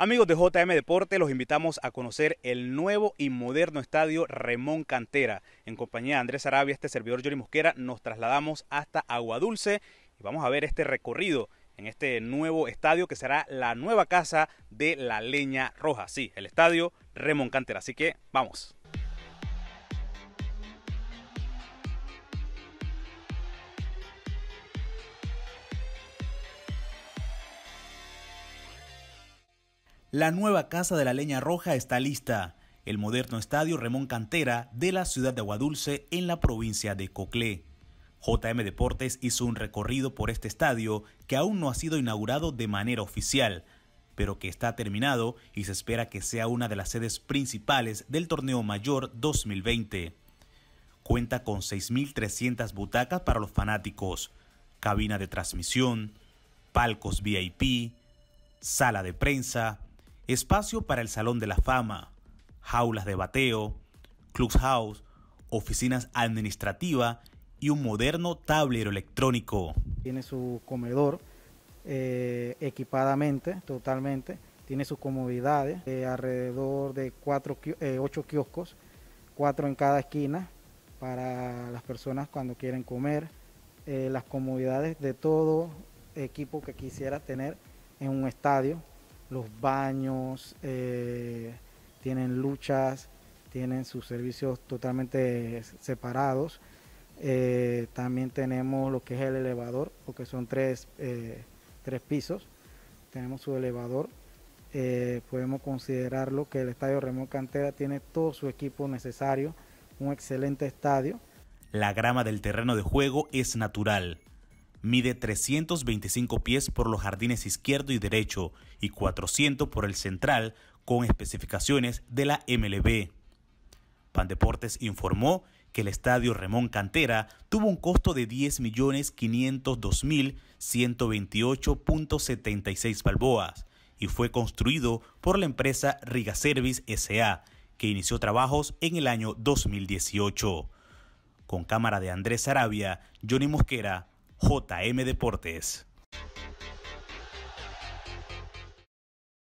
Amigos de JM Deporte, los invitamos a conocer el nuevo y moderno estadio Remón Cantera. En compañía de Andrés Arabia, este servidor Yori Mosquera, nos trasladamos hasta Aguadulce y vamos a ver este recorrido en este nuevo estadio que será la nueva casa de la Leña Roja. Sí, el estadio Remón Cantera. Así que vamos. La nueva Casa de la Leña Roja está lista. El moderno estadio Remón Cantera de la ciudad de Aguadulce en la provincia de Coclé. JM Deportes hizo un recorrido por este estadio que aún no ha sido inaugurado de manera oficial, pero que está terminado y se espera que sea una de las sedes principales del Torneo Mayor 2020. Cuenta con 6.300 butacas para los fanáticos, cabina de transmisión, palcos VIP, sala de prensa, espacio para el Salón de la Fama, jaulas de bateo, clubhouse, oficinas administrativas y un moderno tablero electrónico. Tiene su comedor eh, equipadamente, totalmente, tiene sus comodidades, eh, alrededor de cuatro, eh, ocho kioscos, cuatro en cada esquina para las personas cuando quieren comer, las comodidades de todo equipo que quisiera tener en un estadio, los baños, eh, tienen luchas, tienen sus servicios totalmente separados. Eh, también tenemos lo que es el elevador, porque son tres, eh, tres pisos. Tenemos su elevador. podemos considerarlo que el Estadio Ramón Cantera tiene todo su equipo necesario, un excelente estadio. La grama del terreno de juego es natural, Mide 325 pies por los jardines izquierdo y derecho y 400 por el central con especificaciones de la MLB. Pandeportes informó que el estadio Ramón Cantera tuvo un costo de 10.502.128.76 balboas y fue construido por la empresa Riga Service SA, que inició trabajos en el año 2018. Con cámara de Andrés Arabia, Johnny Mosquera, JM Deportes.